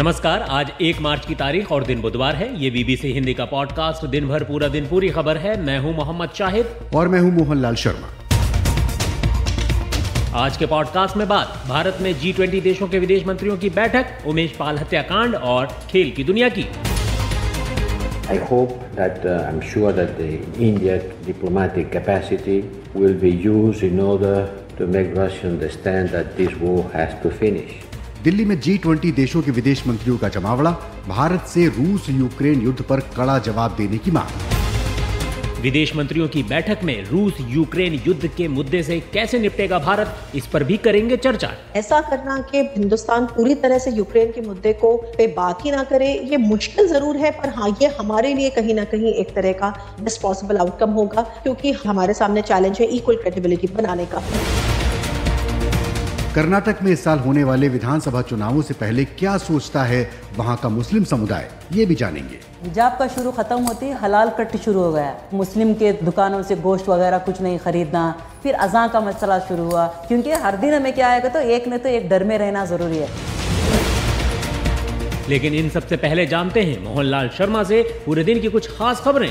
नमस्कार आज एक मार्च की तारीख और दिन बुधवार है ये बीबीसी हिंदी का पॉडकास्ट दिन भर पूरा दिन पूरी खबर है मैं हूँ मोहम्मद शाहिद और मैं हूँ मोहन लाल शर्मा आज के पॉडकास्ट में बात भारत में जी ट्वेंटी देशों के विदेश मंत्रियों की बैठक उमेश पाल हत्याकांड और खेल की दुनिया की I hope that uh, I'm sure that the Indian diplomatic capacity will be used in order to make Russia understand that this war has to finish. Delhi में जी ट्वेंटी देशों के विदेश मंत्रियों का जमावड़ा भारत से रूस यूक्रेन युद्ध पर कड़ा जवाब देने की मांग विदेश मंत्रियों की बैठक में रूस यूक्रेन युद्ध के मुद्दे से कैसे निपटेगा भारत इस पर भी करेंगे चर्चा ऐसा करना कि हिंदुस्तान पूरी तरह से यूक्रेन के मुद्दे को पे बात ही ना करे ये मुश्किल जरूर है पर हाँ ये हमारे लिए कहीं ना कहीं एक तरह का बेस्ट पॉसिबल आउटकम होगा क्योंकि हमारे सामने चैलेंज है इक्वल क्रेडिबिलिटी बनाने का कर्नाटक में इस साल होने वाले विधानसभा चुनावों से पहले क्या सोचता है वहाँ का मुस्लिम समुदाय ये भी जानेंगे हिजाब का शुरू खत्म होते ही हलाल कट शुरू हो गया मुस्लिम के दुकानों से गोश्त वगैरह कुछ नहीं खरीदना फिर अजा का मसला शुरू हुआ क्योंकि हर दिन हमें क्या आएगा तो एक न तो एक डर में रहना जरूरी है लेकिन इन सबसे पहले जानते हैं मोहनलाल शर्मा से पूरे दिन की कुछ खास खबरें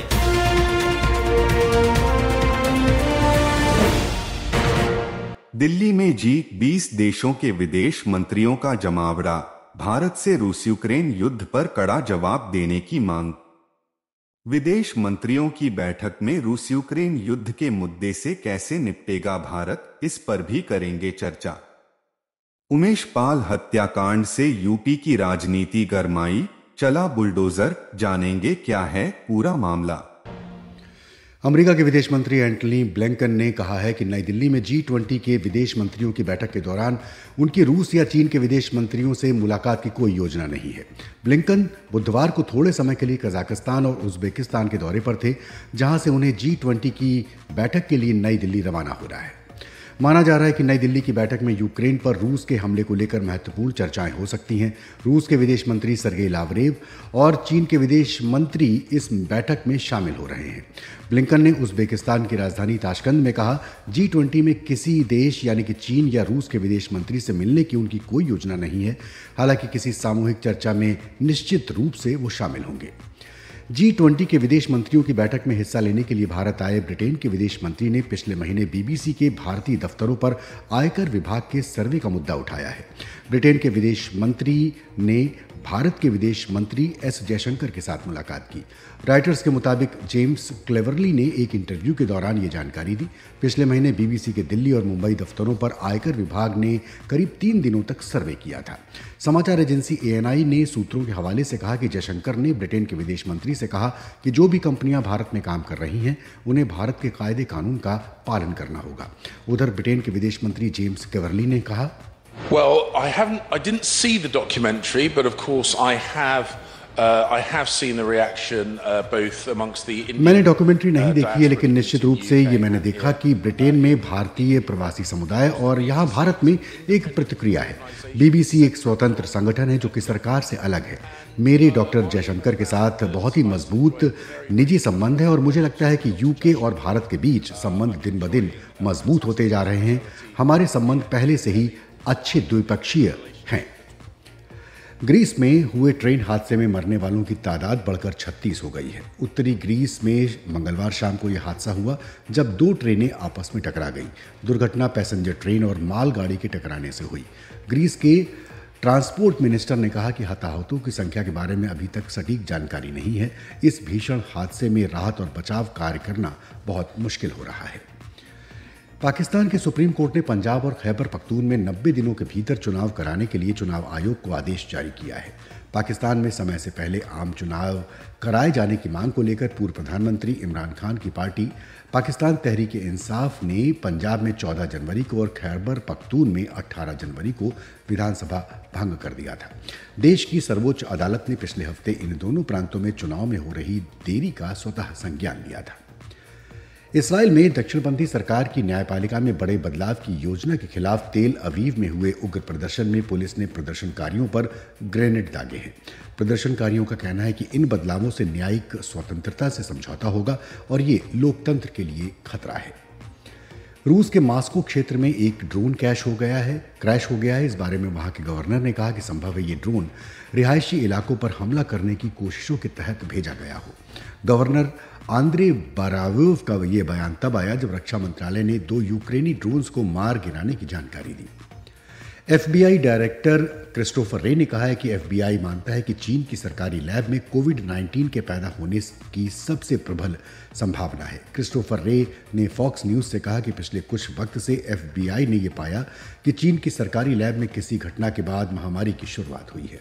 दिल्ली में जी बीस देशों के विदेश मंत्रियों का जमावड़ा भारत से रूस यूक्रेन युद्ध पर कड़ा जवाब देने की मांग विदेश मंत्रियों की बैठक में रूस यूक्रेन युद्ध के मुद्दे से कैसे निपटेगा भारत इस पर भी करेंगे चर्चा उमेश पाल हत्याकांड से यूपी की राजनीति गरमाई चला बुलडोजर जानेंगे क्या है पूरा मामला अमेरिका के विदेश मंत्री एंटनी ब्लिंकन ने कहा है कि नई दिल्ली में जी ट्वेंटी के विदेश मंत्रियों की बैठक के दौरान उनकी रूस या चीन के विदेश मंत्रियों से मुलाकात की कोई योजना नहीं है ब्लिंकन बुधवार को थोड़े समय के लिए कजाकिस्तान और उज्बेकिस्तान के दौरे पर थे जहां से उन्हें जी ट्वेंटी की बैठक के लिए नई दिल्ली रवाना हो रहा है माना जा रहा है कि नई दिल्ली की बैठक में यूक्रेन पर रूस के हमले को लेकर महत्वपूर्ण चर्चाएं हो सकती हैं रूस के विदेश मंत्री सरगेई लावरेव और चीन के विदेश मंत्री इस बैठक में शामिल हो रहे हैं ब्लिंकन ने उज्बेकिस्तान की राजधानी ताशकंद में कहा जी ट्वेंटी में किसी देश यानी कि चीन या रूस के विदेश मंत्री से मिलने की उनकी कोई योजना नहीं है हालांकि किसी सामूहिक चर्चा में निश्चित रूप से वो शामिल होंगे जी ट्वेंटी के विदेश मंत्रियों की बैठक में हिस्सा लेने के लिए भारत आए ब्रिटेन के विदेश मंत्री ने पिछले महीने बीबीसी के भारतीय दफ्तरों पर आयकर विभाग के सर्वे का मुद्दा उठाया है ब्रिटेन के विदेश मंत्री ने भारत के विदेश मंत्री एस जयशंकर के साथ मुलाकात की राइटर्स के मुताबिक जेम्स क्लेवरली ने एक इंटरव्यू के दौरान ये जानकारी दी पिछले महीने बीबीसी के दिल्ली और मुंबई दफ्तरों पर आयकर विभाग ने करीब तीन दिनों तक सर्वे किया था समाचार एजेंसी ए ने सूत्रों के हवाले से कहा कि जयशंकर ने ब्रिटेन के विदेश मंत्री से कहा कि जो भी कंपनियां भारत में काम कर रही हैं उन्हें भारत के कायदे कानून का पालन करना होगा उधर ब्रिटेन के विदेश मंत्री जेम्स क्लेवरली ने कहा Well, I haven't. I didn't see the documentary, but of course I have. Uh, I have seen the reaction uh, both amongst the Indian, मैंने डॉक्यूमेंट्री नहीं uh, देखी है लेकिन निश्चित रूप से ये मैंने देखा कि ब्रिटेन में भारतीय प्रवासी समुदाय और यहाँ भारत में एक प्रतिक्रिया है बीबीसी एक स्वतंत्र संगठन है जो कि सरकार से अलग है मेरे डॉक्टर जयशंकर के साथ बहुत ही मजबूत निजी संबंध है और मुझे लगता है कि यूके और भारत के बीच संबंध दिन ब दिन मजबूत होते जा रहे हैं हमारे संबंध पहले से ही अच्छे द्विपक्षीय हैं ग्रीस में हुए ट्रेन हादसे में मरने वालों की तादाद बढ़कर 36 हो गई है उत्तरी ग्रीस में मंगलवार शाम को यह हादसा हुआ जब दो ट्रेनें आपस में टकरा गईं दुर्घटना पैसेंजर ट्रेन और मालगाड़ी के टकराने से हुई ग्रीस के ट्रांसपोर्ट मिनिस्टर ने कहा कि हताहतों की संख्या के बारे में अभी तक सटीक जानकारी नहीं है इस भीषण हादसे में राहत और बचाव कार्य करना बहुत मुश्किल हो रहा है पाकिस्तान के सुप्रीम कोर्ट ने पंजाब और खैबर पख्तून में 90 दिनों के भीतर चुनाव कराने के लिए चुनाव आयोग को आदेश जारी किया है पाकिस्तान में समय से पहले आम चुनाव कराए जाने की मांग को लेकर पूर्व प्रधानमंत्री इमरान खान की पार्टी पाकिस्तान तहरीक इंसाफ ने पंजाब में 14 जनवरी को और खैबर पख्तून में 18 जनवरी को विधानसभा भंग कर दिया था देश की सर्वोच्च अदालत ने पिछले हफ्ते इन दोनों प्रांतों में चुनाव में हो रही देरी का स्वतः संज्ञान लिया था इसराइल में दक्षिणपंथी सरकार की न्यायपालिका में बड़े बदलाव की योजना के खिलाफ तेल अवीव में हुए उग्र प्रदर्शन में पुलिस ने प्रदर्शनकारियों पर ग्रेनेड दागे हैं प्रदर्शनकारियों का कहना है कि इन बदलावों से न्यायिक स्वतंत्रता से समझौता होगा और ये लोकतंत्र के लिए खतरा है रूस के मास्को क्षेत्र में एक ड्रोन कैश हो गया है क्रैश हो गया है इस बारे में वहां के गवर्नर ने कहा कि संभव है ये ड्रोन रिहायशी इलाकों पर हमला करने की कोशिशों के तहत भेजा गया हो गवर्नर आंद्रे बराव का यह बयान तब आया जब रक्षा मंत्रालय ने दो यूक्रेनी ड्रोन्स को मार गिराने की जानकारी दी एफबीआई डायरेक्टर क्रिस्टोफर रे ने कहा है कि एफबीआई मानता है कि चीन की सरकारी लैब में कोविड 19 के पैदा होने की सबसे प्रबल संभावना है क्रिस्टोफर रे ने फॉक्स न्यूज से कहा कि पिछले कुछ वक्त से एफबीआई ने यह पाया कि चीन की सरकारी लैब में किसी घटना के बाद महामारी की शुरुआत हुई है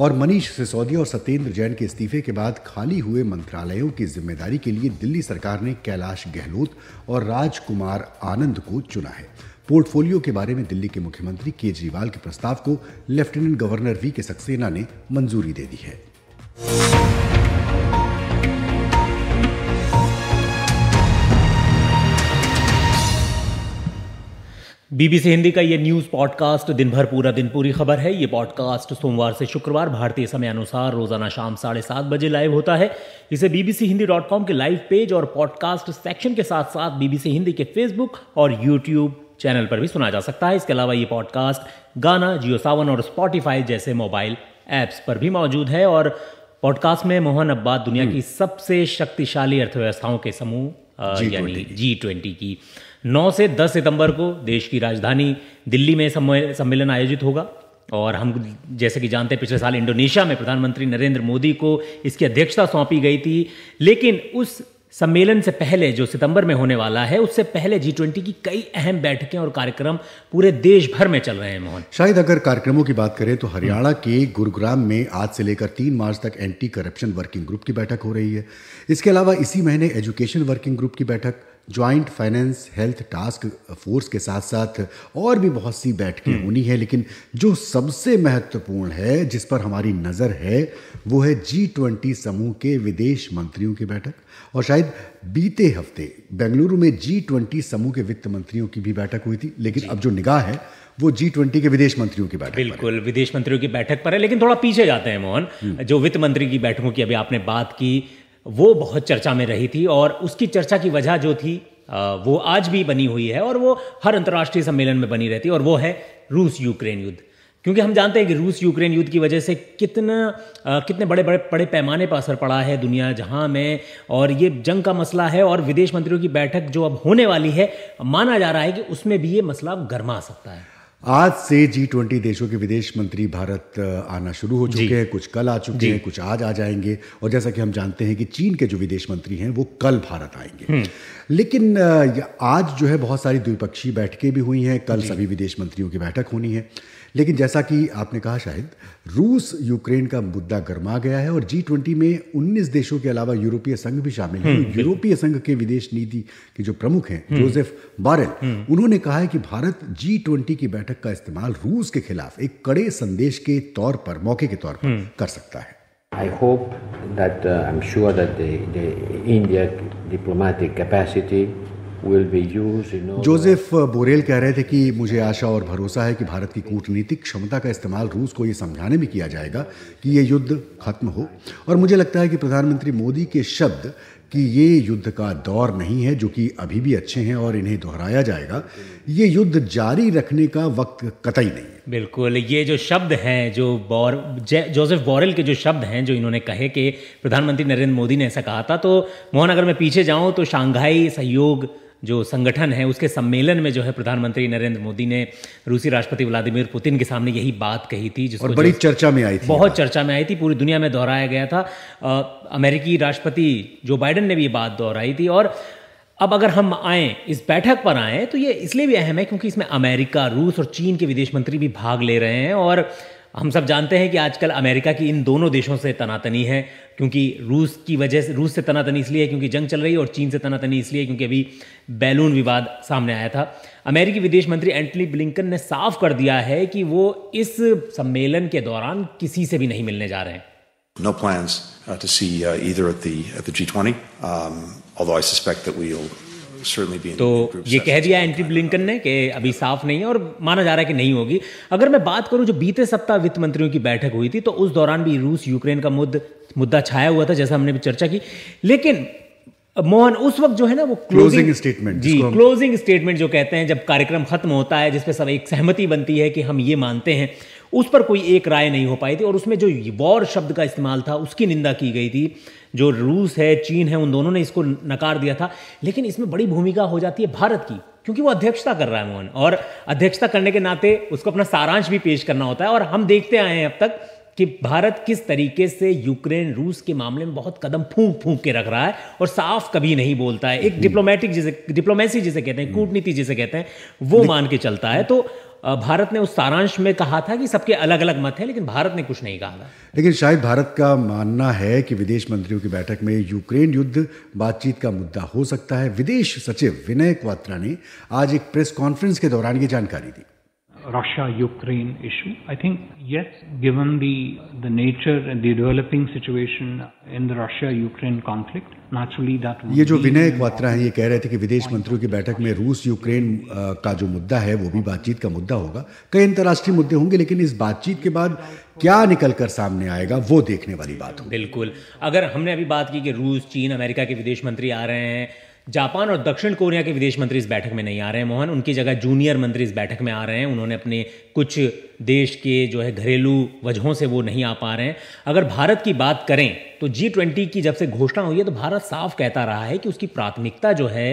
और मनीष सिसोदिया और सत्येंद्र जैन के इस्तीफे के बाद खाली हुए मंत्रालयों की जिम्मेदारी के लिए दिल्ली सरकार ने कैलाश गहलोत और राजकुमार आनंद को चुना है पोर्टफोलियो के बारे में दिल्ली के मुख्यमंत्री केजरीवाल के प्रस्ताव को लेफ्टिनेंट गवर्नर वी के सक्सेना ने मंजूरी दे दी है बीबीसी हिंदी का ये न्यूज़ पॉडकास्ट दिन भर पूरा दिन पूरी खबर है ये पॉडकास्ट सोमवार से शुक्रवार भारतीय समय अनुसार रोजाना शाम साढ़े सात बजे लाइव होता है इसे बीबीसी हिंदी डॉट कॉम के लाइव पेज और पॉडकास्ट सेक्शन के साथ साथ बीबीसी हिंदी के फेसबुक और यूट्यूब चैनल पर भी सुना जा सकता है इसके अलावा ये पॉडकास्ट गाना जियो सावन और स्पॉटिफाई जैसे मोबाइल ऐप्स पर भी मौजूद है और पॉडकास्ट में मोहन अब्बास दुनिया हम्म। की सबसे शक्तिशाली अर्थव्यवस्थाओं के समूह यानी जी ट्वेंटी की 9 से 10 सितंबर को देश की राजधानी दिल्ली में सम्मेलन आयोजित होगा और हम जैसे कि जानते हैं पिछले साल इंडोनेशिया में प्रधानमंत्री नरेंद्र मोदी को इसकी अध्यक्षता सौंपी गई थी लेकिन उस सम्मेलन से पहले जो सितंबर में होने वाला है उससे पहले जी ट्वेंटी की कई अहम बैठकें और कार्यक्रम पूरे देश भर में चल रहे हैं मोहन शायद अगर कार्यक्रमों की बात करें तो हरियाणा के गुरुग्राम में आज से लेकर तीन मार्च तक एंटी करप्शन वर्किंग ग्रुप की बैठक हो रही है इसके अलावा इसी महीने एजुकेशन वर्किंग ग्रुप की बैठक joint finance health task force के साथ साथ और भी बहुत सी बैठकें हम्म। होनी है लेकिन जो सबसे महत्वपूर्ण है जिस पर हमारी नज़र है वो है जी ट्वेंटी समूह के विदेश मंत्रियों की बैठक और शायद बीते हफ्ते बेंगलुरु में जी ट्वेंटी समूह के वित्त मंत्रियों की भी बैठक हुई थी लेकिन अब जो निगाह है वो जी ट्वेंटी के विदेश मंत्रियों की बैठक बिल्कुल विदेश मंत्रियों की बैठक पर है लेकिन थोड़ा पीछे जाते हैं मोहन हम्म। जो वित्त मंत्री की बैठकों की अभी आपने बात की वो बहुत चर्चा में रही थी और उसकी चर्चा की वजह जो थी वो आज भी बनी हुई है और वो हर अंतर्राष्ट्रीय सम्मेलन में बनी रहती है और वो है रूस यूक्रेन युद्ध क्योंकि हम जानते हैं कि रूस यूक्रेन युद्ध की वजह से कितना कितने बड़े बड़े बड़े पैमाने पर असर पड़ा है दुनिया जहां में और ये जंग का मसला है और विदेश मंत्रियों की बैठक जो अब होने वाली है माना जा रहा है कि उसमें भी ये मसला गर्मा सकता है आज से जी ट्वेंटी देशों के विदेश मंत्री भारत आना शुरू हो चुके हैं कुछ कल आ चुके हैं कुछ आज आ जाएंगे और जैसा कि हम जानते हैं कि चीन के जो विदेश मंत्री हैं वो कल भारत आएंगे हम्म। लेकिन आज जो है बहुत सारी द्विपक्षीय बैठकें भी हुई हैं कल सभी विदेश मंत्रियों की बैठक होनी है लेकिन जैसा कि आपने कहा शायद रूस यूक्रेन का मुद्दा गर्मा गया है और जी ट्वेंटी में उन्नीस देशों के अलावा यूरोपीय संघ भी शामिल है हम्म, यूरोपीय संघ के विदेश नीति के जो प्रमुख हैं हम्म, जोसेफ बारेल हम्म। उन्होंने कहा है कि भारत जी ट्वेंटी की बैठक का इस्तेमाल रूस के खिलाफ एक कड़े संदेश के तौर पर मौके के तौर पर कर सकता है I hope that uh, I'm sure that the, the India diplomatic capacity Joseph Borrell कह रहे थे कि मुझे आशा और भरोसा है कि भारत की कूटनीतिक क्षमता का इस्तेमाल रूस को ये समझाने में किया जाएगा कि ये युद्ध खत्म हो और मुझे लगता है कि प्रधानमंत्री मोदी के शब्द कि ये युद्ध का दौर नहीं है जो कि अभी भी अच्छे हैं और इन्हें दोहराया जाएगा ये युद्ध जारी रखने का वक्त कतई नहीं है बिल्कुल ये जो शब्द हैं जो बॉर जोसेफ बोरेल के जो शब्द हैं जो इन्होंने कहे कि प्रधानमंत्री नरेंद्र मोदी ने ऐसा कहा था तो मोहन अगर मैं पीछे जाऊं तो शांघाई सहयोग जो संगठन है उसके सम्मेलन में जो है प्रधानमंत्री नरेंद्र मोदी ने रूसी राष्ट्रपति व्लादिमीर पुतिन के सामने यही बात कही थी जिसको और बड़ी चर्चा में आई थी बहुत चर्चा में आई थी पूरी दुनिया में दोहराया गया था आ, अमेरिकी राष्ट्रपति जो बाइडन ने भी ये बात दोहराई थी और अब अगर हम आए इस बैठक पर आए तो ये इसलिए भी अहम है क्योंकि इसमें अमेरिका रूस और चीन के विदेश मंत्री भी भाग ले रहे हैं और हम सब जानते हैं कि आजकल अमेरिका की इन दोनों देशों से तनातनी है क्योंकि रूस की वजह से रूस से तनातनी इसलिए है क्योंकि जंग चल रही है और चीन से तनातनी इसलिए क्योंकि अभी बैलून विवाद सामने आया था अमेरिकी विदेश मंत्री एंटनी ब्लिंकन ने साफ कर दिया है कि वो इस सम्मेलन के दौरान किसी से भी नहीं मिलने जा रहे हैं No plans uh, to see uh, either at the at the G20, um, although I suspect that we'll तो ये कह दिया एंट्री ब्लिंकन ने कि अभी साफ नहीं है और माना जा रहा है कि नहीं होगी अगर मैं बात करूं जो बीते सप्ताह वित्त मंत्रियों की बैठक हुई थी तो उस दौरान भी रूस यूक्रेन का मुद्द मुद्दा छाया हुआ था जैसा हमने भी चर्चा की लेकिन मोहन उस वक्त जो है ना वो क्लोजिंग स्टेटमेंट जी क्लोजिंग स्टेटमेंट जो कहते हैं जब कार्यक्रम खत्म होता है जिसपे सब एक सहमति बनती है कि हम ये मानते हैं उस पर कोई एक राय नहीं हो पाई थी और उसमें जो वॉर शब्द का इस्तेमाल था उसकी निंदा की गई थी जो रूस है चीन है उन दोनों ने इसको नकार दिया था लेकिन इसमें बड़ी भूमिका हो जाती है भारत की क्योंकि वो अध्यक्षता कर रहा है मोहन और अध्यक्षता करने के नाते उसको अपना सारांश भी पेश करना होता है और हम देखते आए हैं अब तक कि भारत किस तरीके से यूक्रेन रूस के मामले में बहुत कदम फूंक फूंक के रख रहा है और साफ कभी नहीं बोलता है एक डिप्लोमेटिक जिसे डिप्लोमेसी जिसे कहते हैं कूटनीति जिसे कहते हैं वो मान के चलता है तो भारत ने उस सारांश में कहा था कि सबके अलग अलग मत है लेकिन भारत ने कुछ नहीं कहा था लेकिन शायद भारत का मानना है कि विदेश मंत्रियों की बैठक में यूक्रेन युद्ध बातचीत का मुद्दा हो सकता है विदेश सचिव विनय क्वात्रा ने आज एक प्रेस कॉन्फ्रेंस के दौरान ये जानकारी दी Russia-Ukraine issue. I think, yes, given the, the nature and the developing situation in the Russia-Ukraine conflict, naturally that ये जो विनय क्वात्रा हैं ये कह रहे थे कि विदेश मंत्रियों की बैठक में रूस यूक्रेन का जो मुद्दा है वो भी बातचीत का मुद्दा होगा कई अंतर्राष्ट्रीय मुद्दे होंगे लेकिन इस बातचीत के बाद क्या निकल कर सामने आएगा वो देखने वाली बात हो बिल्कुल अगर हमने अभी बात की कि रूस चीन अमेरिका के विदेश मंत्री आ रहे हैं जापान और दक्षिण कोरिया के विदेश मंत्री इस बैठक में नहीं आ रहे हैं मोहन उनकी जगह जूनियर मंत्री इस बैठक में आ रहे हैं उन्होंने अपने कुछ देश के जो है घरेलू वजहों से वो नहीं आ पा रहे हैं अगर भारत की बात करें तो जी ट्वेंटी की जब से घोषणा हुई है तो भारत साफ कहता रहा है कि उसकी प्राथमिकता जो है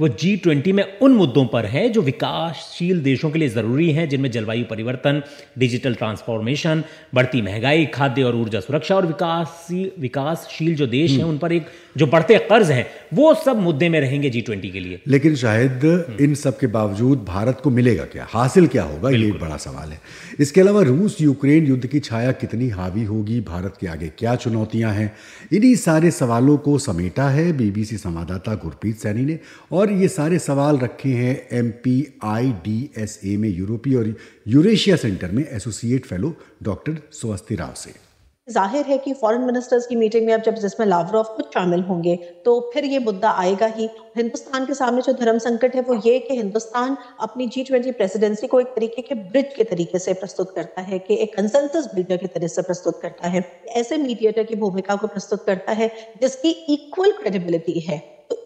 वो जी ट्वेंटी में उन मुद्दों पर है जो विकासशील देशों के लिए ज़रूरी हैं जिनमें जलवायु परिवर्तन डिजिटल ट्रांसफॉर्मेशन बढ़ती महंगाई खाद्य और ऊर्जा सुरक्षा और विकास विकासशील जो देश हैं हम्म। उन पर एक जो बढ़ते कर्ज हैं वो सब मुद्दे में रहेंगे जी ट्वेंटी के लिए लेकिन शायद हम्म। इन सब के बावजूद भारत को मिलेगा क्या हासिल क्या होगा ये बड़ा सवाल है इसके अलावा रूस यूक्रेन युद्ध की छाया कितनी हावी होगी भारत के आगे क्या चुनौतियां हैं इन्हीं सारे सवालों को समेटा है बीबीसी संवाददाता गुरप्रीत सैनी ने और ये सारे सवाल रखे हैं एम पी में यूरोपीय और यूरेशिया सेंटर में associate fellow doctor Swasti Rao से जाहिर है कि फॉरेन मिनिस्टर्स की मीटिंग में अब जब जिसमें लावरोव खुद शामिल होंगे तो फिर ये मुद्दा आएगा ही हिंदुस्तान के सामने जो धर्म संकट है वो ये कि हिंदुस्तान अपनी जी ट्वेंटी प्रेसिडेंसी को एक तरीके के ब्रिज के तरीके से प्रस्तुत करता है कि एक कंसेंसस बिल्डर के तरह से प्रस्तुत करता है ऐसे मीडिएटर की भूमिका को प्रस्तुत करता है जिसकी इक्वल क्रेडिबिलिटी है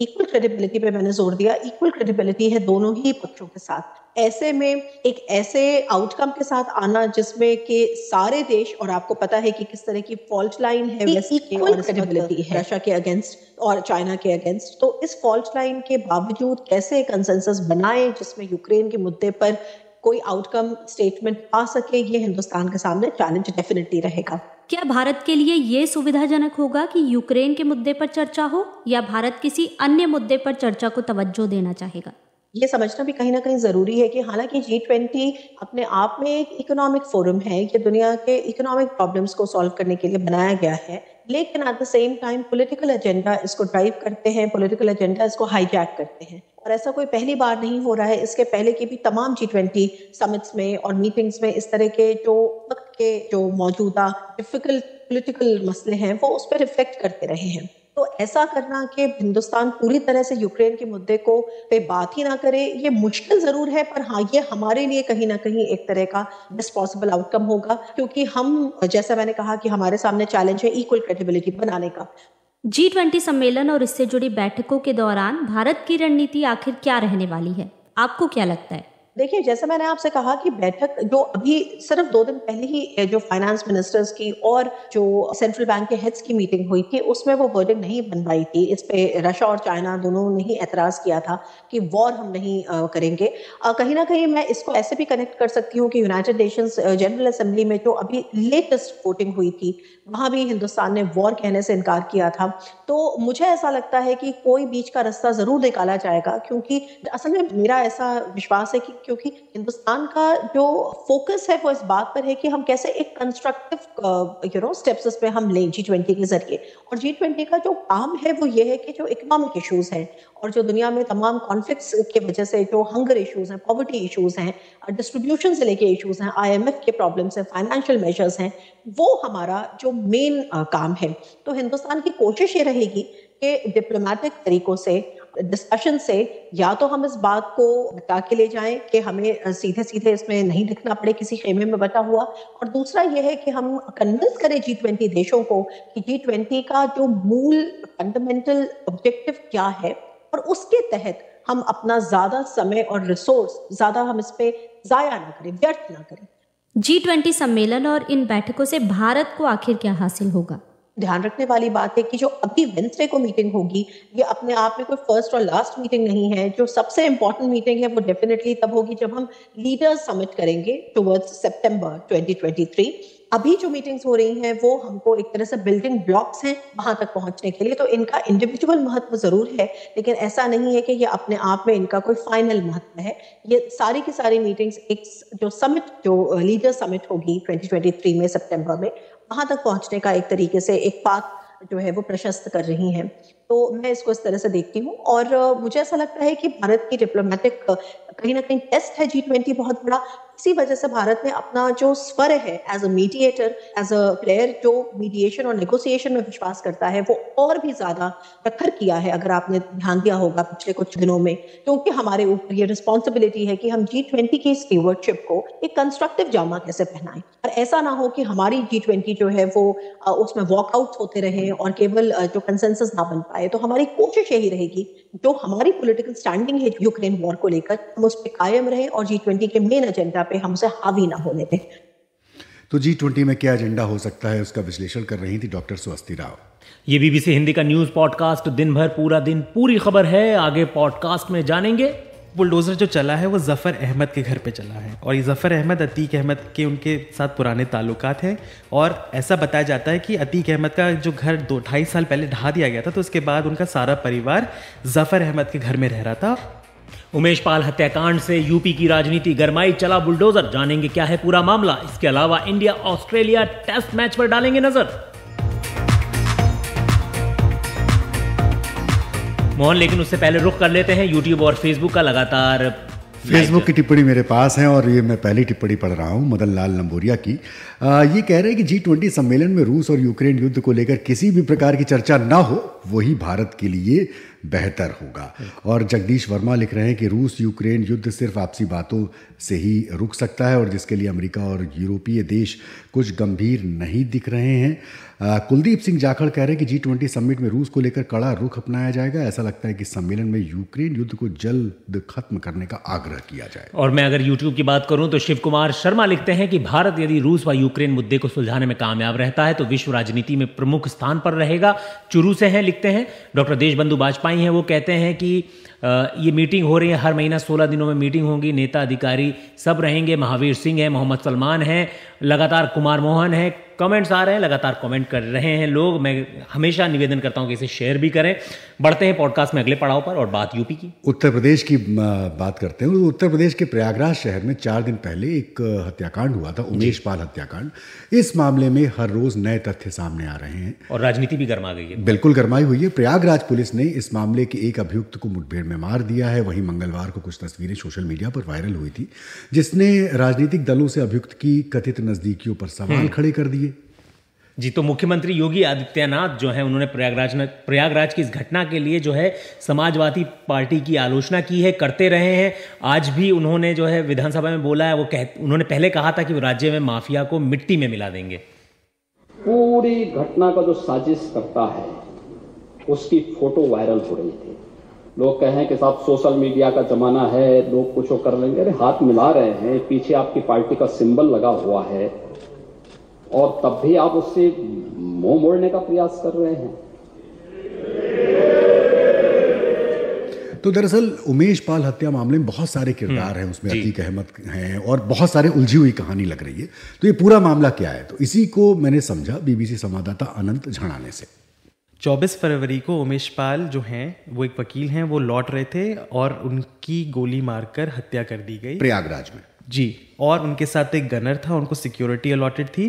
इक्वल क्रेडिबिलिटी पे मैंने जोर दिया इक्वल क्रेडिबिलिटी है दोनों ही पक्षों के साथ ऐसे में एक ऐसे आउटकम के साथ आना जिसमें कि सारे देश और आपको पता है कि किस तरह की फॉल्ट लाइन है है रशिया के अगेंस्ट और चाइना के अगेंस्ट तो इस फॉल्ट लाइन के बावजूद कैसे कंसेंसस बनाए जिसमें यूक्रेन के मुद्दे पर कोई आउटकम स्टेटमेंट आ सके ये हिंदुस्तान के सामने चैलेंज डेफिनेटली रहेगा क्या भारत के लिए ये सुविधाजनक होगा कि यूक्रेन के मुद्दे पर चर्चा हो या भारत किसी अन्य मुद्दे पर चर्चा को तवज्जो देना चाहेगा ये समझना भी कहीं ना कहीं ज़रूरी है कि हालांकि जी ट्वेंटी अपने आप में एक इकोनॉमिक फोरम है ये दुनिया के इकोनॉमिक प्रॉब्लम्स को सॉल्व करने के लिए बनाया गया है लेकिन at the same time political agenda इसको ड्राइव करते हैं पॉलिटिकल एजेंडा इसको हाईजैक करते हैं और ऐसा कोई पहली बार नहीं हो रहा है इसके पहले की भी तमाम जी ट्वेंटी समिट्स में और मीटिंग्स में इस तरह के जो वक्त के जो मौजूदा डिफिकल्ट पॉलिटिकल मसले हैं वो उस पर रिफ्लेक्ट करते रहे हैं तो ऐसा करना कि हिंदुस्तान पूरी तरह से यूक्रेन के मुद्दे को पे बात ही ना करे ये मुश्किल ज़रूर है पर हाँ ये हमारे लिए कहीं ना कहीं एक तरह का डिस्पॉसिबल आउटकम होगा क्योंकि हम जैसा मैंने कहा कि हमारे सामने चैलेंज है इक्वल क्रेडिबिलिटी बनाने का जी ट्वेंटी सम्मेलन और इससे जुड़ी बैठकों के दौरान भारत की रणनीति आखिर क्या रहने वाली है आपको क्या लगता है देखिए जैसे मैंने आपसे कहा कि बैठक जो अभी सिर्फ दो दिन पहले ही जो फाइनेंस मिनिस्टर्स की और जो सेंट्रल बैंक के हेड्स की मीटिंग हुई थी उसमें वो वर्डिंग नहीं बन पाई थी इस पे रशिया और चाइना दोनों ने ही एतराज किया था कि वॉर हम नहीं करेंगे कहीं ना कहीं मैं इसको ऐसे भी कनेक्ट कर सकती हूँ कि यूनाइटेड नेशंस जनरल असेंबली में जो अभी लेटेस्ट वोटिंग हुई थी वहां भी हिंदुस्तान ने वॉर कहने से इनकार किया था तो मुझे ऐसा लगता है कि कोई बीच का रास्ता ज़रूर निकाला जाएगा क्योंकि असल में मेरा ऐसा विश्वास है कि क्योंकि हिंदुस्तान का जो फोकस है वो इस बात पर है कि हम कैसे एक कंस्ट्रक्टिव यू नो स्टेप्स पे हम लें जी ट्वेंटी के जरिए और जी ट्वेंटी का जो काम है वो ये है कि जो इकोनॉमिक इशूज़ हैं और जो दुनिया में तमाम कॉन्फ्लिक्ट्स के वजह से जो हंगर इश्यूज हैं पॉवर्टी इश्यूज हैं डिस्ट्रीब्यूशन से लेके इश्यूज हैं आईएमएफ के प्रॉब्लम्स हैं फाइनेंशियल मेजर्स हैं वो हमारा जो मेन काम है तो हिंदुस्तान की कोशिश ये रहेगी कि डिप्लोमेटिक तरीकों से डिस्कशन से या तो हम इस बात को बता के ले जाएं कि हमें सीधे सीधे इसमें नहीं दिखना पड़े किसी खेमे में बटा हुआ और दूसरा यह है कि हम कन्विंस करें जी ट्वेंटी देशों को कि जी ट्वेंटी का जो मूल फंडामेंटल ऑब्जेक्टिव क्या है और उसके तहत हम अपना ज्यादा समय और रिसोर्स ज्यादा हम इस पे जाया ना करें व्यर्थ ना करें जी ट्वेंटी सम्मेलन और इन बैठकों से भारत को आखिर क्या हासिल होगा ध्यान रखने वाली बात है कि जो अभी वेंसडे को मीटिंग होगी ये अपने आप में कोई फर्स्ट और लास्ट मीटिंग नहीं है जो सबसे इंपॉर्टेंट मीटिंग है वो डेफिनेटली तब होगी जब हम लीडर्स समिट करेंगे टूवर्ड्स सेप्टेम्बर ट्वेंटी अभी जो मीटिंग्स हो रही हैं वो हमको एक तरह से बिल्डिंग ब्लॉक्स हैं वहां तक पहुंचने के लिए तो इनका इंडिविजुअल महत्व जरूर है लेकिन ऐसा नहीं है कि ये अपने आप में इनका कोई फाइनल महत्व है ये सारी की सारी मीटिंग्स एक जो समिट जो लीडर समिट होगी 2023 में सितंबर में वहां तक पहुंचने का एक तरीके से एक पाक जो है वो प्रशस्त कर रही हैं तो मैं इसको इस तरह से देखती हूँ और मुझे ऐसा लगता है कि भारत की डिप्लोमेटिक कहीं ना कहीं टेस्ट है जी ट्वेंटी बहुत बड़ा इसी वजह से भारत ने अपना जो स्वर है as a mediator as a player जो मीडिएशन और नेगोशिएशन में विश्वास करता है वो और भी ज्यादा प्रखर किया है अगर आपने ध्यान दिया होगा पिछले कुछ दिनों में क्योंकि हमारे ऊपर ये रिस्पॉन्सिबिलिटी है कि हम जी ट्वेंटी की स्टीवर्डशिप को एक कंस्ट्रक्टिव जामा कैसे पहनाएं और ऐसा ना हो कि हमारी जी ट्वेंटी जो है वो उसमें वॉकआउट होते रहे और केवल जो कंसेंसस ना बन पाए पाए तो हमारी कोशिश यही रहेगी जो हमारी पॉलिटिकल स्टैंडिंग है यूक्रेन वॉर को लेकर हम उस पर कायम रहे और जी ट्वेंटी के मेन एजेंडा पे हमसे हावी ना होने दें तो जी ट्वेंटी में क्या एजेंडा हो सकता है उसका विश्लेषण कर रही थी डॉक्टर स्वस्ति राव ये बीबीसी हिंदी का न्यूज पॉडकास्ट दिन भर पूरा दिन पूरी खबर है आगे पॉडकास्ट में जानेंगे बुलडोज़र जो चला है वो जफ़र अहमद के घर पे चला है और ये जफ़र अहमद अतीक अहमद के उनके साथ पुराने ताल्लुक हैं और ऐसा बताया जाता है कि अतीक अहमद का जो घर दो ढाई साल पहले ढहा दिया गया था तो उसके बाद उनका सारा परिवार जफ़र अहमद के घर में रह रहा था उमेश पाल हत्याकांड से यूपी की राजनीति गरमाई चला बुलडोजर जानेंगे क्या है पूरा मामला इसके अलावा इंडिया ऑस्ट्रेलिया टेस्ट मैच पर डालेंगे नजर मोहन लेकिन उससे पहले रुख कर लेते हैं यूट्यूब और फेसबुक का लगातार फेसबुक की टिप्पणी मेरे पास है और ये मैं पहली टिप्पणी पढ़ रहा हूँ मदन लाल लंबोरिया की आ, ये कह रहे हैं कि जी ट्वेंटी सम्मेलन में रूस और यूक्रेन युद्ध को लेकर किसी भी प्रकार की चर्चा ना हो वही भारत के लिए बेहतर होगा और जगदीश वर्मा लिख रहे हैं कि रूस यूक्रेन युद्ध सिर्फ आपसी बातों से ही रुक सकता है और जिसके लिए अमेरिका और यूरोपीय देश कुछ गंभीर नहीं दिख रहे हैं कुलदीप सिंह जाखड़ कह रहे हैं कि जी ट्वेंटी समिट में रूस को लेकर कड़ा रुख अपनाया जाएगा ऐसा लगता है कि सम्मेलन में यूक्रेन युद्ध को जल्द खत्म करने का आग्रह किया जाए और मैं अगर यूट्यूब की बात करूं तो शिव कुमार शर्मा लिखते हैं कि भारत यदि रूस व यूक्रेन मुद्दे को सुलझाने में कामयाब रहता है तो विश्व राजनीति में प्रमुख स्थान पर रहेगा चुरू से हैं लिखते हैं डॉक्टर देशबंधु वाजपेयी हैं वो कहते हैं कि ये मीटिंग हो रही है हर महीना सोलह दिनों में मीटिंग होगी नेता अधिकारी सब रहेंगे महावीर सिंह है मोहम्मद सलमान है लगातार कुमार मोहन है कमेंट्स आ रहे हैं लगातार कमेंट कर रहे हैं लोग मैं हमेशा निवेदन करता हूँ कि इसे शेयर भी करें बढ़ते हैं पॉडकास्ट में अगले पड़ाव पर और बात यूपी की उत्तर प्रदेश की बात करते हैं तो उत्तर प्रदेश के प्रयागराज शहर में चार दिन पहले एक हत्याकांड हुआ था उमेश पाल हत्याकांड इस मामले में हर रोज नए तथ्य सामने आ रहे हैं और राजनीति भी गर्मा गई है बिल्कुल गर्माई हुई है प्रयागराज पुलिस ने इस मामले के एक अभियुक्त को मुठभेड़ में मार दिया है वहीं मंगलवार को कुछ तस्वीरें सोशल मीडिया पर वायरल हुई थी जिसने राजनीतिक दलों से अभियुक्त की कथित नजदीकियों पर सवाल हम्म। खड़े कर दिए जी तो मुख्यमंत्री योगी आदित्यनाथ जो है उन्होंने प्रयागराज प्रयागराज की इस घटना के लिए जो है समाजवादी पार्टी की आलोचना की है करते रहे हैं आज भी उन्होंने जो है विधानसभा में बोला है वो कह उन्होंने पहले कहा था कि वो राज्य में माफिया को मिट्टी में मिला देंगे पूरी घटना का जो साजिश करता है उसकी फोटो वायरल हो रही थी लोग कहें कि साहब सोशल मीडिया का जमाना है लोग कुछ कर लेंगे अरे हाथ मिला रहे हैं पीछे आपकी पार्टी का सिंबल लगा हुआ है और तब भी आप उससे मुंह मोड़ने का प्रयास कर रहे हैं तो दरअसल उमेश पाल हत्या मामले में बहुत सारे किरदार हम्म। हैं उसमें अतीक अहमद हैं और बहुत सारे उलझी हुई कहानी लग रही है तो ये पूरा मामला क्या है तो इसी को मैंने समझा बीबीसी संवाददाता अनंत झड़ाने से 24 फरवरी को उमेश पाल जो हैं वो एक वकील हैं वो लौट रहे थे और उनकी गोली मारकर हत्या कर दी गई प्रयागराज में जी और उनके साथ एक गनर था उनको सिक्योरिटी अलॉटेड थी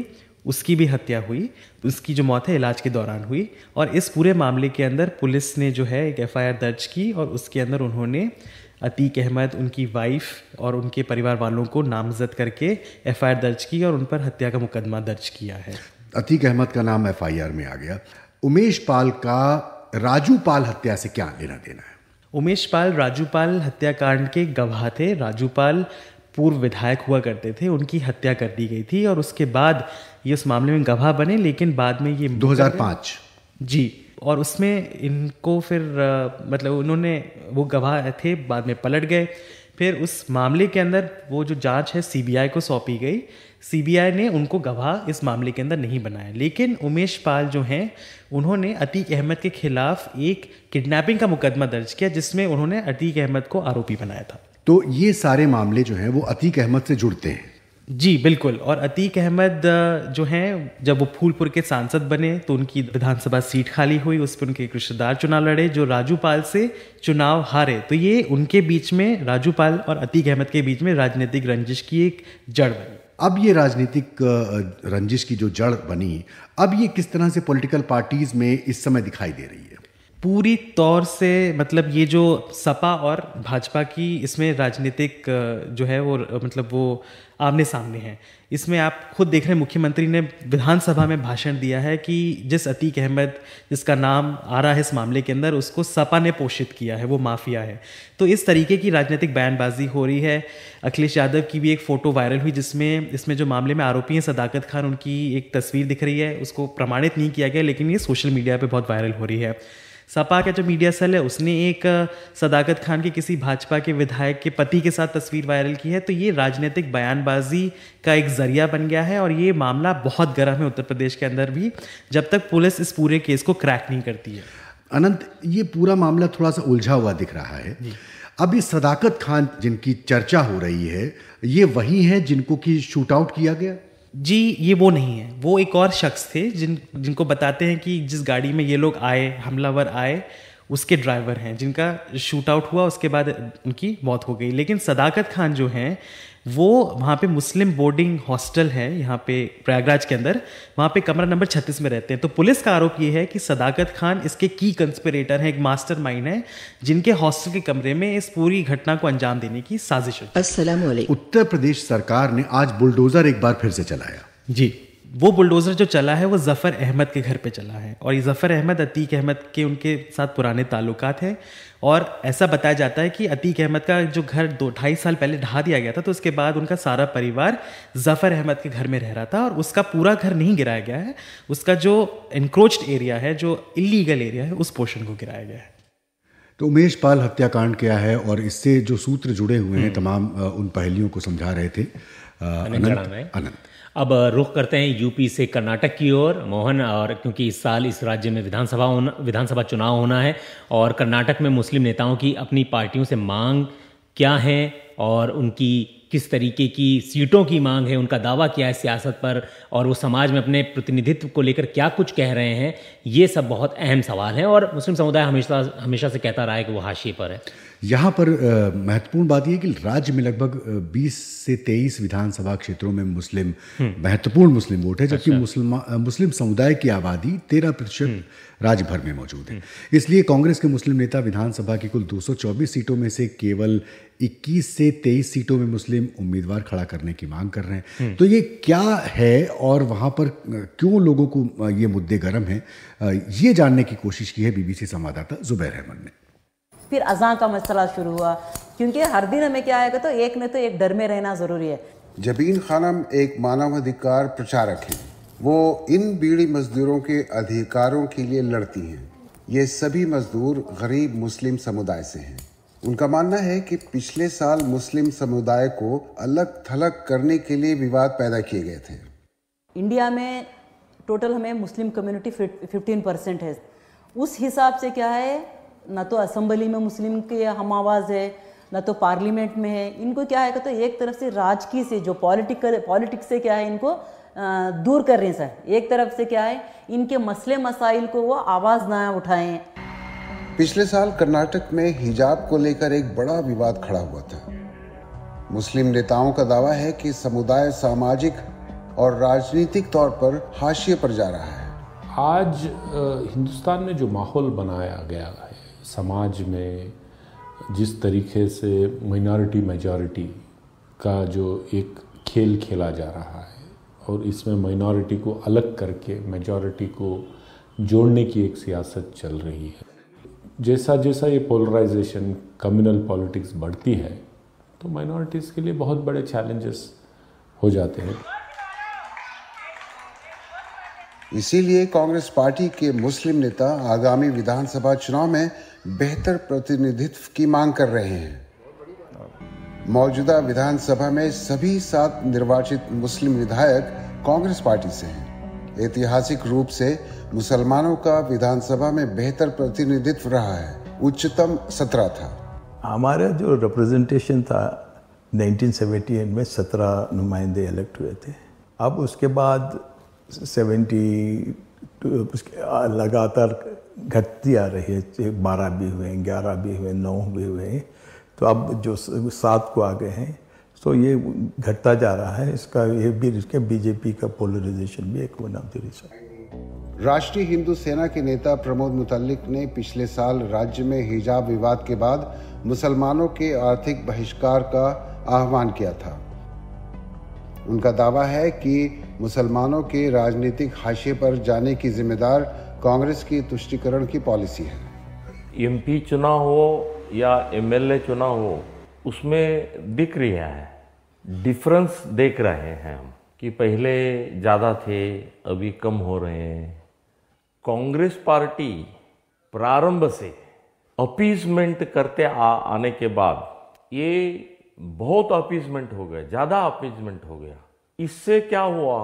उसकी भी हत्या हुई उसकी जो मौत है इलाज के दौरान हुई और इस पूरे मामले के अंदर पुलिस ने जो है एक एफ दर्ज की और उसके अंदर उन्होंने अतीक अहमद उनकी वाइफ और उनके परिवार वालों को नामजद करके एफ दर्ज की और उन पर हत्या का मुकदमा दर्ज किया है अतीक अहमद का नाम एफ में आ गया उमेश पाल का राजू पाल हत्या से क्या लेना देना है उमेश पाल राजू पाल हत्याकांड के गवाह थे राजू पाल पूर्व विधायक हुआ करते थे उनकी हत्या कर दी गई थी और उसके बाद ये उस मामले में गवाह बने लेकिन बाद में ये 2005 जी और उसमें इनको फिर मतलब उन्होंने वो गवाह थे बाद में पलट गए फिर उस मामले के अंदर वो जो जांच है सीबीआई को सौंपी गई सीबीआई ने उनको गवाह इस मामले के अंदर नहीं बनाया लेकिन उमेश पाल जो हैं उन्होंने अतीक अहमद के खिलाफ एक किडनैपिंग का मुकदमा दर्ज किया जिसमें उन्होंने अतीक अहमद को आरोपी बनाया था तो ये सारे मामले जो हैं वो अतीक अहमद से जुड़ते हैं जी बिल्कुल और अतीक अहमद जो हैं जब वो फूलपुर के सांसद बने तो उनकी विधानसभा सीट खाली हुई उस पर उनके एक रिश्तेदार चुनाव लड़े जो राजू पाल से चुनाव हारे तो ये उनके बीच में राजू पाल और अतीक अहमद के बीच में राजनीतिक रंजिश की एक जड़ बनी अब ये राजनीतिक रंजिश की जो जड़ बनी अब ये किस तरह से पॉलिटिकल पार्टीज में इस समय दिखाई दे रही है पूरी तौर से मतलब ये जो सपा और भाजपा की इसमें राजनीतिक जो है वो मतलब वो आमने सामने है इसमें आप खुद देख रहे हैं मुख्यमंत्री ने विधानसभा में भाषण दिया है कि जिस अतीक अहमद जिसका नाम आ रहा है इस मामले के अंदर उसको सपा ने पोषित किया है वो माफिया है तो इस तरीके की राजनीतिक बयानबाजी हो रही है अखिलेश यादव की भी एक फ़ोटो वायरल हुई जिसमें इसमें जो मामले में आरोपी हैं सदाकत खान उनकी एक तस्वीर दिख रही है उसको प्रमाणित नहीं किया गया लेकिन ये सोशल मीडिया पर बहुत वायरल हो रही है सपा का जो मीडिया सेल है उसने एक सदाकत खान के किसी भाजपा के विधायक के पति के साथ तस्वीर वायरल की है तो ये राजनीतिक बयानबाजी का एक जरिया बन गया है और ये मामला बहुत गर्म है उत्तर प्रदेश के अंदर भी जब तक पुलिस इस पूरे केस को क्रैक नहीं करती है अनंत ये पूरा मामला थोड़ा सा उलझा हुआ दिख रहा है अब ये सदाकत खान जिनकी चर्चा हो रही है ये वही है जिनको कि शूट आउट किया गया जी ये वो नहीं है वो एक और शख्स थे जिन जिनको बताते हैं कि जिस गाड़ी में ये लोग आए हमलावर आए उसके ड्राइवर हैं जिनका शूट आउट हुआ उसके बाद उनकी मौत हो गई लेकिन सदाकत खान जो हैं वो वहाँ पे मुस्लिम बोर्डिंग हॉस्टल है यहाँ पे प्रयागराज के अंदर वहाँ पे कमरा नंबर 36 में रहते हैं तो पुलिस का आरोप ये है कि सदाकत खान इसके की कंस्पिरेटर हैं एक मास्टर माइंड है जिनके हॉस्टल के कमरे में इस पूरी घटना को अंजाम देने की साजिश उत्तर प्रदेश सरकार ने आज बुलडोजर एक बार फिर से चलाया जी वो बुलडोज़र जो चला है वो ज़फ़र अहमद के घर पे चला है और ये ज़फ़र अहमद अतीक अहमद के उनके साथ पुराने ताल्लुकात हैं और ऐसा बताया जाता है कि अतीक अहमद का जो घर दो ढाई साल पहले ढहा दिया गया था तो उसके बाद उनका सारा परिवार ज़फ़र अहमद के घर में रह रहा था और उसका पूरा घर नहीं गिराया गया है उसका जो इनक्रोच्ड एरिया है जो इलीगल एरिया है उस पोर्शन को गिराया गया है तो उमेश पाल हत्याकांड क्या है और इससे जो सूत्र जुड़े हुए हैं हम्म। तमाम उन पहलियों को समझा रहे थे अनंत अनंत अब रुख करते हैं यूपी से कर्नाटक की ओर मोहन और क्योंकि इस साल इस राज्य में विधानसभा होना विधानसभा चुनाव होना है और कर्नाटक में मुस्लिम नेताओं की अपनी पार्टियों से मांग क्या है और उनकी किस तरीके की सीटों की मांग है उनका दावा क्या है सियासत पर और वो समाज में अपने प्रतिनिधित्व को लेकर क्या कुछ कह रहे हैं ये सब बहुत अहम सवाल हैं और मुस्लिम समुदाय हमेशा हमेशा से कहता रहा है कि वो हाशिए पर है यहाँ पर महत्वपूर्ण बात यह कि राज्य में लगभग 20 से 23 विधानसभा क्षेत्रों में मुस्लिम हम्म। महत्वपूर्ण मुस्लिम वोट है जबकि अच्छा। मुस्लिम मुस्लिम समुदाय की आबादी 13 प्रतिशत हम्म। राज्य भर में मौजूद है हम्म। इसलिए कांग्रेस के मुस्लिम नेता विधानसभा की कुल 224 सीटों में से केवल 21 से 23 सीटों में मुस्लिम उम्मीदवार खड़ा करने की मांग कर रहे हैं तो ये क्या है और वहाँ पर क्यों लोगों को ये मुद्दे गर्म हैं ये जानने की कोशिश की है बीबीसी संवाददाता जुबैर अहमद ने फिर अजा का मसला शुरू हुआ क्योंकि हर दिन हमें क्या आएगा तो एक न तो एक डर में रहना ज़रूरी है जबीन खानम एक मानवाधिकार प्रचारक है वो इन बीड़ी मजदूरों के अधिकारों के लिए लड़ती हैं ये सभी मजदूर गरीब मुस्लिम समुदाय से हैं उनका मानना है कि पिछले साल मुस्लिम समुदाय को अलग थलग करने के लिए विवाद पैदा किए गए थे इंडिया में टोटल हमें मुस्लिम कम्युनिटी 15 परसेंट है उस हिसाब से क्या है ना तो असम्बली में मुस्लिम के हम आवाज़ है ना तो पार्लियामेंट में है इनको क्या है तो एक तरफ से राजकीय से जो पॉलिटिकल पॉलिटिक्स से क्या है इनको दूर कर रहे हैं सर एक तरफ से क्या है इनके मसले मसाइल को वो आवाज़ ना उठाएं पिछले साल कर्नाटक में हिजाब को लेकर एक बड़ा विवाद खड़ा हुआ था मुस्लिम नेताओं का दावा है कि समुदाय सामाजिक और राजनीतिक तौर पर हाशिए पर जा रहा है आज हिंदुस्तान में जो माहौल बनाया गया समाज में जिस तरीके से माइनॉरिटी मेजॉरिटी का जो एक खेल खेला जा रहा है और इसमें माइनॉरिटी को अलग करके मेजॉरिटी को जोड़ने की एक सियासत चल रही है जैसा जैसा ये पोलराइजेशन कम्युनल पॉलिटिक्स बढ़ती है तो माइनॉरिटीज़ के लिए बहुत बड़े चैलेंजेस हो जाते हैं इसीलिए कांग्रेस पार्टी के मुस्लिम नेता आगामी विधानसभा चुनाव में बेहतर प्रतिनिधित्व की मांग कर रहे हैं मौजूदा विधानसभा में सभी सात निर्वाचित मुस्लिम विधायक कांग्रेस पार्टी से हैं ऐतिहासिक रूप से मुसलमानों का विधानसभा में बेहतर प्रतिनिधित्व रहा है उच्चतम सत्रह था हमारा जो रिप्रेजेंटेशन था 1978 में सत्रह नुमाइंदे इलेक्ट हुए थे अब उसके बाद लगातार घटती आ रही है बारह भी हुए ग्यारह भी हुए नौ भी हुए तो अब जो सात को आ गए हैं तो ये घटता जा रहा है इसका ये भी इसके बीजेपी का पोलराइजेशन भी एक वन राष्ट्रीय हिंदू सेना के नेता प्रमोद मुतलिक ने पिछले साल राज्य में हिजाब विवाद के बाद मुसलमानों के आर्थिक बहिष्कार का आह्वान किया था उनका दावा है कि मुसलमानों के राजनीतिक हाशिए पर जाने की जिम्मेदार कांग्रेस की तुष्टिकरण की पॉलिसी है एमपी चुनाव हो या एमएलए चुनाव हो उसमें दिख रहा है डिफरेंस देख रहे हैं हम कि पहले ज़्यादा थे अभी कम हो रहे हैं कांग्रेस पार्टी प्रारंभ से अपीजमेंट करते आ, आने के बाद ये बहुत अपीजमेंट हो गया ज़्यादा अपीजमेंट हो गया इससे क्या हुआ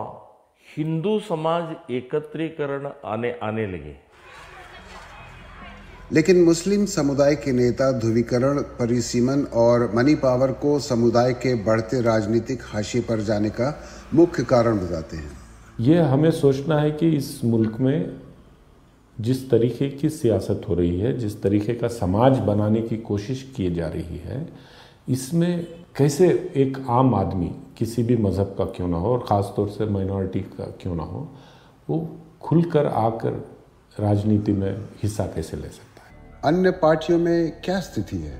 हिंदू समाज एकत्रीकरण आने आने लगे लेकिन मुस्लिम समुदाय के नेता ध्रुवीकरण परिसीमन और मनी पावर को समुदाय के बढ़ते राजनीतिक हाशिए पर जाने का मुख्य कारण बताते हैं ये हमें सोचना है कि इस मुल्क में जिस तरीके की सियासत हो रही है जिस तरीके का समाज बनाने की कोशिश की जा रही है इसमें कैसे एक आम आदमी किसी भी मज़हब का क्यों ना हो और ख़ास तौर से माइनॉरिटी का क्यों ना हो वो खुलकर आकर राजनीति में हिस्सा कैसे ले सकता है अन्य पार्टियों में क्या स्थिति है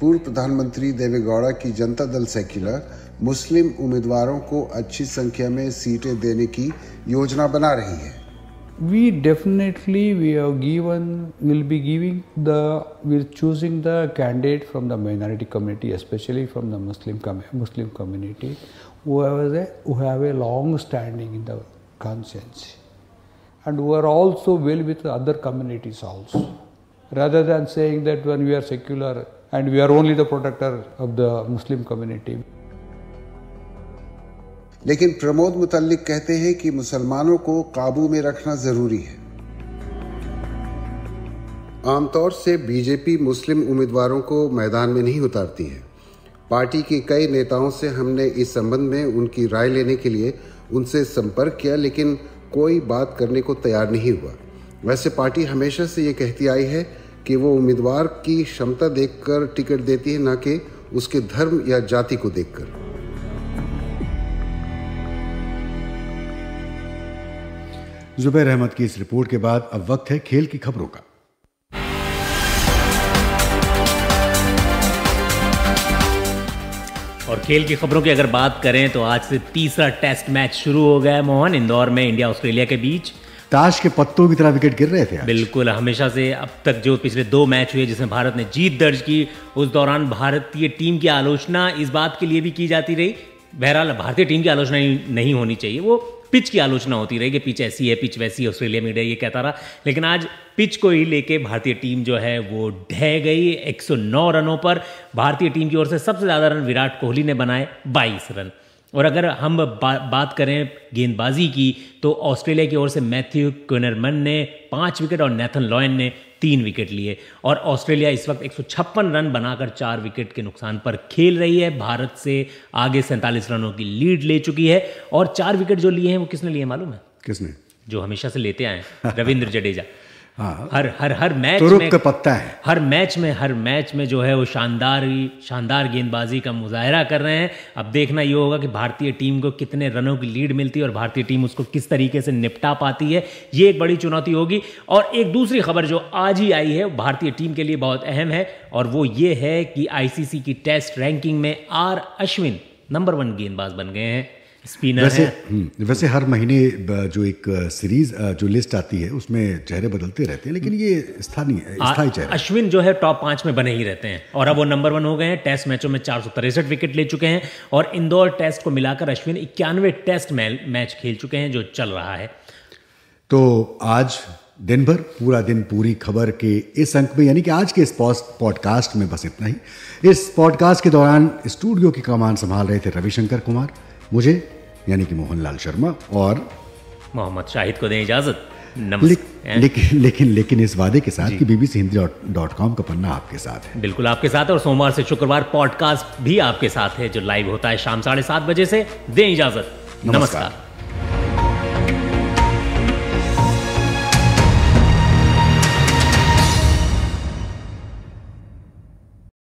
पूर्व प्रधानमंत्री देवेगौड़ा की जनता दल सेक्युलर मुस्लिम उम्मीदवारों को अच्छी संख्या में सीटें देने की योजना बना रही है we definitely we have given will be giving the we're choosing the candidate from the minority community especially from the muslim com- muslim community who have a who have a long standing in the conscience and who are also well with other communities also rather than saying that when we are secular and we are only the protector of the muslim community लेकिन प्रमोद मुतलिक कहते हैं कि मुसलमानों को काबू में रखना ज़रूरी है आमतौर से बीजेपी मुस्लिम उम्मीदवारों को मैदान में नहीं उतारती है पार्टी के कई नेताओं से हमने इस संबंध में उनकी राय लेने के लिए उनसे संपर्क किया लेकिन कोई बात करने को तैयार नहीं हुआ वैसे पार्टी हमेशा से ये कहती आई है कि वो उम्मीदवार की क्षमता देखकर टिकट देती है ना कि उसके धर्म या जाति को देखकर जुबैर अहमद की इस रिपोर्ट के बाद अब वक्त है खेल की खबरों का और खेल की खबरों की अगर बात करें तो आज से तीसरा टेस्ट मैच शुरू हो गया है मोहन इंदौर में इंडिया ऑस्ट्रेलिया के बीच ताश के पत्तों की तरह विकेट गिर रहे थे आज। बिल्कुल हमेशा से अब तक जो पिछले दो मैच हुए जिसमें भारत ने जीत दर्ज की उस दौरान भारतीय टीम की आलोचना इस बात के लिए भी की जाती रही बहरहाल भारतीय टीम की आलोचना नहीं होनी चाहिए वो पिच की आलोचना होती रही कि पिच ऐसी है पिच वैसी है ऑस्ट्रेलिया मीडिया ये कहता रहा लेकिन आज पिच को ही लेके भारतीय टीम जो है वो ढह गई 109 रनों पर भारतीय टीम की ओर से सबसे ज़्यादा रन विराट कोहली ने बनाए 22 रन और अगर हम बा, बात करें गेंदबाजी की तो ऑस्ट्रेलिया की ओर से मैथ्यू क्विनरमन ने पाँच विकेट और नेथन लॉयन ने तीन विकेट लिए और ऑस्ट्रेलिया इस वक्त एक रन बनाकर चार विकेट के नुकसान पर खेल रही है भारत से आगे सैंतालीस रनों की लीड ले चुकी है और चार विकेट जो लिए हैं वो किसने लिए मालूम है किसने जो हमेशा से लेते आए रविंद्र जडेजा हाँ। हर हर हर मैच में का पत्ता है हर मैच में हर मैच में जो है वो शानदार शानदार गेंदबाजी का मुजाहरा कर रहे हैं अब देखना ये होगा कि भारतीय टीम को कितने रनों की लीड मिलती है और भारतीय टीम उसको किस तरीके से निपटा पाती है ये एक बड़ी चुनौती होगी और एक दूसरी खबर जो आज ही आई है भारतीय टीम के लिए बहुत अहम है और वो ये है कि आईसीसी की टेस्ट रैंकिंग में आर अश्विन नंबर वन गेंदबाज बन गए हैं स्पिनर वैसे हम्म, वैसे हर महीने जो एक सीरीज जो लिस्ट आती है उसमें चेहरे बदलते रहते हैं लेकिन हम्म। ये स्थानीय स्थाई चेहरे अश्विन जो है टॉप पांच में बने ही रहते हैं और अब वो नंबर वन हो गए हैं टेस्ट मैचों में चार विकेट ले चुके हैं और इंदौर टेस्ट को मिलाकर अश्विन इक्यानवे टेस्ट मैच खेल चुके हैं जो चल रहा है तो आज दिन भर पूरा दिन पूरी खबर के इस अंक में यानी कि आज के इस पॉडकास्ट में बस इतना ही इस पॉडकास्ट के दौरान स्टूडियो की कमान संभाल रहे थे रविशंकर कुमार मुझे यानी कि मोहनलाल शर्मा और मोहम्मद शाहिद को दें इजाज़त लेकिन लेकिन इस वादे के साथ कि बीबीसी हिंदी डॉट कॉम का पन्ना आपके साथ है बिल्कुल आपके साथ और सोमवार से शुक्रवार पॉडकास्ट भी आपके साथ है जो लाइव होता है शाम साढ़े सात बजे से दें इजाजत नमस्कार, नमस्कार।